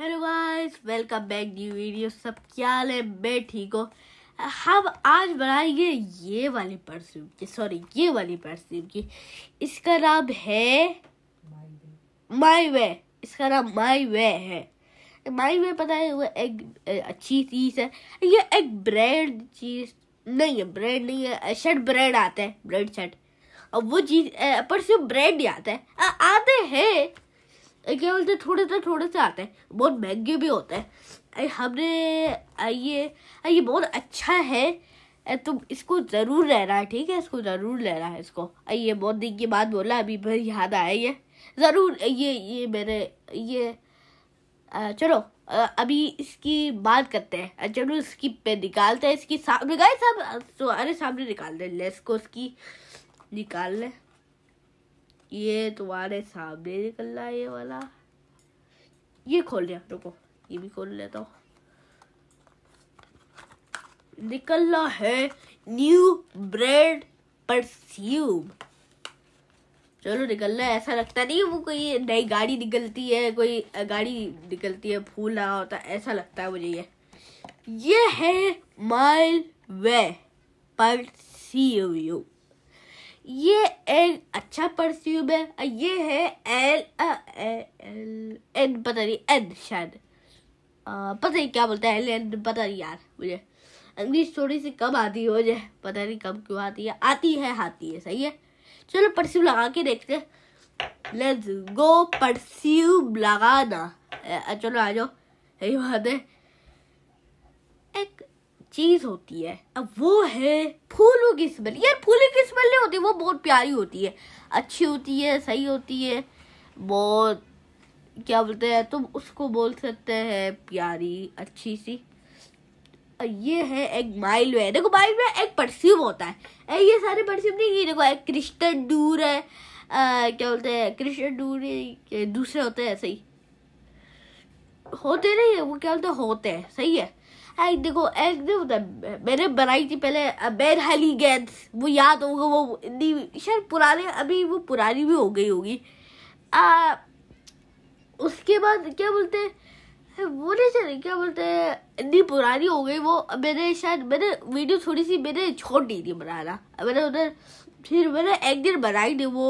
hello guys welcome back new video सब क्या हाल है मैं ठीक हूँ हम आज बनाएंगे ये वाली परफ्यूम की सॉरी ये वाली परफ्यूम की इसका नाम है माई वे इसका नाम माई वे है माई वे पता है वो एक अच्छी चीज़ है ये एक ब्रांड चीज़ नहीं है ब्रांड नहीं है शर्ट ब्रांड आता है ब्रांड शर्ट और वो चीज़ परफ्यूम ब्रांड ही आता है आते हैं क्या बोलते थोड़े से थोड़े से आते हैं बहुत महंगे भी होते हैं हमने ये ये बहुत अच्छा है तुम इसको ज़रूर लेना है ठीक है इसको ज़रूर लेना है इसको ये बहुत दिन के बाद बोला अभी भर याद आया ये ज़रूर ये ये मेरे ये चलो अभी इसकी बात करते हैं चलो इसकी पे निकालते हैं इसकी सामने गाय सब तो अरे सामने निकाल दें लेस को इसकी निकाल लें ये तुम्हारे सामने निकल रहा है ये वाला ये खोल लिया रुको ये भी खोल लेता हूँ निकल रहा है न्यू ब्रेड परफ्यूम चलो निकलना ऐसा लगता नहीं वो कोई नई गाड़ी निकलती है कोई गाड़ी निकलती है फूल लगा होता ऐसा लगता है मुझे ये ये है माइल वे परफ्यूम ये यूट्यूब है ये है एल एल एन पता नहीं एन शायद पता नहीं क्या बोलते हैं एल एन पता नहीं यार मुझे इंग्लिश थोड़ी सी कम आती है मुझे पता नहीं कम क्यों आती है आती है आती है सही है चलो परस्यू लगा के देखते हैं लेट्स गो परस्यू लगाना चलो आ जाओ यही बात है चीज होती है अब वो है फूलों की स्मेल यार फूलों की स्मेल नहीं होती वो बहुत प्यारी होती है अच्छी होती है सही होती है बहुत क्या बोलते हैं तुम उसको बोल सकते हैं प्यारी अच्छी सी ये है एक माइल वे देखो माइल वे एक परस्यूम होता है ये सारे परस्यूम नहीं ये देखो एक क्रिस्टल डूर है आ, क्या बोलते हैं क्रिस्टल डूर दूसरे होते हैं सही होते नहीं है वो क्या बोलते होते हैं सही है एक देखो एक दिन होता मैंने बनाई थी पहले बैर हली गैंस वो याद होगा वो इतनी शायद पुराने अभी वो पुरानी भी हो गई होगी उसके बाद क्या बोलते हैं वो नहीं चले क्या बोलते हैं इतनी पुरानी हो गई वो मैंने शायद मैंने वीडियो थोड़ी सी मैंने छोड़ दी थी बनाना मैंने उधर फिर मैंने एक दिन बनाई थी वो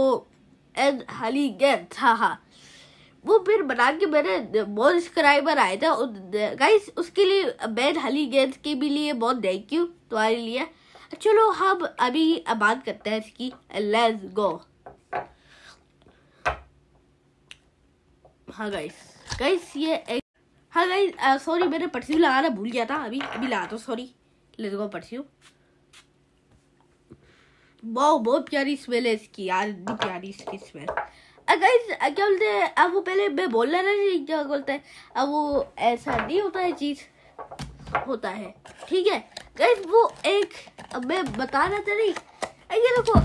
एंड हली गैंस हाँ हाँ वो फिर बना के मेरे बहुत सब्सक्राइबर आए थे गाइस उसके लिए बैन हली गेंद के भी लिए बहुत थैंक यू तुम्हारे लिए चलो हम अभी बात करते हैं इसकी लेट्स गो हाँ गाइस गाइस ये एक हाँ गाइस सॉरी मैंने परस्यू लगाना भूल गया था अभी अभी लगा दो सॉरी लेट्स गो परस्यू बहुत बहुत प्यारी स्मेल है इसकी यार इतनी प्यारी इसकी स्मेल गाइस क्या बोलते हैं अब वो पहले मैं बोल लेना चाहिए क्या बोलते हैं अब वो ऐसा नहीं होता है चीज़ होता है ठीक है गैस वो एक अब मैं बता रहा था नहीं ये देखो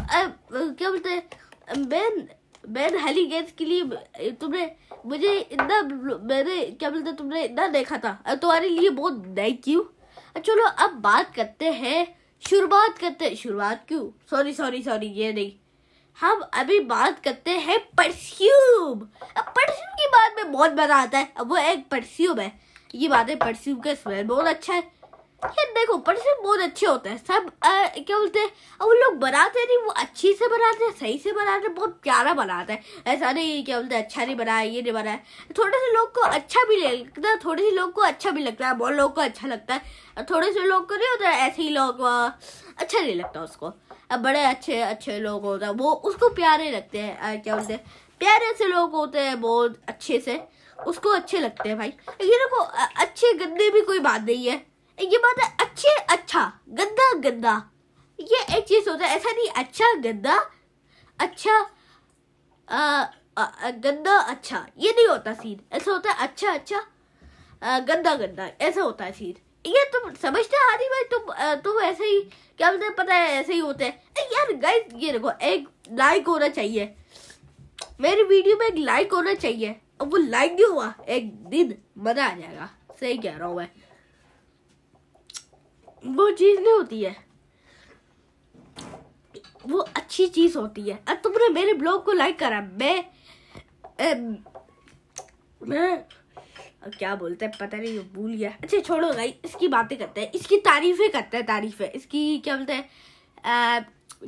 क्या बोलते हैं बैन बैन हली गैस के लिए तुमने मुझे इतना मैंने क्या बोलते तुमने इतना देखा था तुम्हारे लिए बहुत थैंक यू चलो अब बात करते हैं शुरुआत करते शुरुआत क्यों सॉरी सॉरी सॉरी ये नहीं हम अभी बात करते हैं परस्यूब अब परस्यूब की बात में बहुत मजा आता है अब वो एक परस्यूब है ये बात है परस्यूब का स्मेल बहुत अच्छा है ये देखो परसेंट बहुत अच्छे होते हैं सब आ, क्या बोलते हैं वो लोग बनाते नहीं वो अच्छी से बनाते हैं सही से बनाते हैं बहुत प्यारा बनाते हैं ऐसा नहीं क्या बोलते हैं अच्छा नहीं बनाया ये नहीं बनाया थोड़े से लोग को अच्छा भी लगता है थोड़े से लोग को अच्छा भी लगता है बहुत लोग को अच्छा लगता है थोड़े से लोग को नहीं होता ऐसे ही लोग अच्छा नहीं लगता उसको अब बड़े अच्छे अच्छे लोग होते हैं वो उसको प्यारे लगते हैं क्या बोलते हैं प्यारे से लोग होते हैं बहुत अच्छे से उसको अच्छे लगते हैं भाई ये देखो अच्छे गंदे भी कोई बात नहीं है ये बात है अच्छे अच्छा गंदा गंदा ये एक चीज होता है ऐसा नहीं अच्छा गंदा अच्छा गंदा अच्छा ये नहीं होता सीन ऐसा होता है अच्छा अच्छा गंदा गंदा ऐसा होता है सीन ये तुम समझते हारी भाई तुम तुम ऐसे ही क्या बोलते पता है ऐसे ही होते हैं यार गाइस ये देखो एक लाइक होना चाहिए मेरी वीडियो में एक लाइक होना चाहिए अब वो लाइक नहीं हुआ एक दिन मजा आ जाएगा सही कह रहा हूँ मैं वो चीज़ नहीं होती है वो अच्छी चीज़ होती है तुमने मेरे ब्लॉग को लाइक करा मैं ए, मैं क्या बोलते हैं पता नहीं भूल गया अच्छा छोड़ो भाई इसकी बातें करते हैं इसकी तारीफें करते हैं तारीफें इसकी क्या बोलते हैं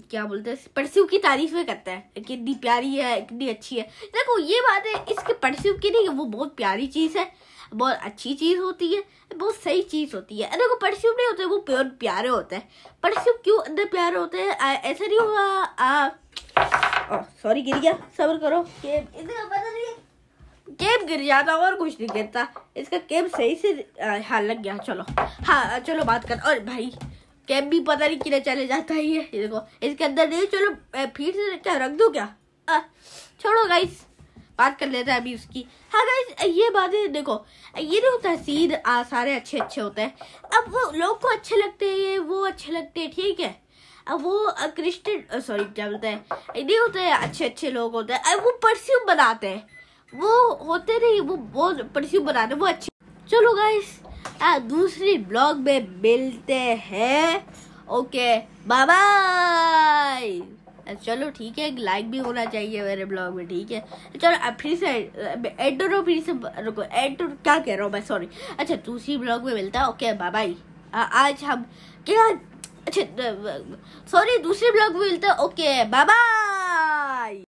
क्या बोलते हैं परस्यू की तारीफें करते हैं कितनी इतनी प्यारी है इतनी अच्छी है देखो ये बात है इसके परस्यू की नहीं वो बहुत प्यारी चीज़ है बहुत अच्छी चीज़ होती है बहुत सही चीज़ होती है देखो परफ्यूम नहीं होते वो प्योर प्यारे होते हैं परफ्यूम क्यों अंदर प्यारे होते हैं ऐसा नहीं हुआ सॉरी गिर गया सब्र करो केब गिर जाता और कुछ नहीं गिरता इसका केब सही से हाल लग गया चलो हाँ चलो बात कर और भाई कैब भी पता नहीं किधर चले जाता है ये देखो इसके अंदर नहीं चलो फिर से क्या रख दो क्या छोड़ो गाइस बात कर लेते हैं अभी उसकी हाँ गाइज ये बात है देखो ये जो तहसीद सारे अच्छे अच्छे होते हैं अब वो लोग को अच्छे लगते हैं वो अच्छे लगते हैं ठीक है अब वो क्रिस्टन सॉरी क्या बोलते हैं ये होते हैं अच्छे अच्छे लोग होते हैं अब वो परस्यूम बनाते हैं वो होते नहीं वो बहुत परस्यूम बनाते वो अच्छे चलो गाइस दूसरी ब्लॉग में मिलते हैं ओके बाय बाय चलो ठीक है लाइक भी होना चाहिए मेरे ब्लॉग में ठीक है चलो अब फिर से एड रो फिर से रुको एड क्या कह रहा हूँ मैं सॉरी अच्छा दूसरी ब्लॉग में मिलता है ओके बाय बाय आज हम क्या अच्छा सॉरी दूसरे ब्लॉग में मिलता है ओके बाय बाय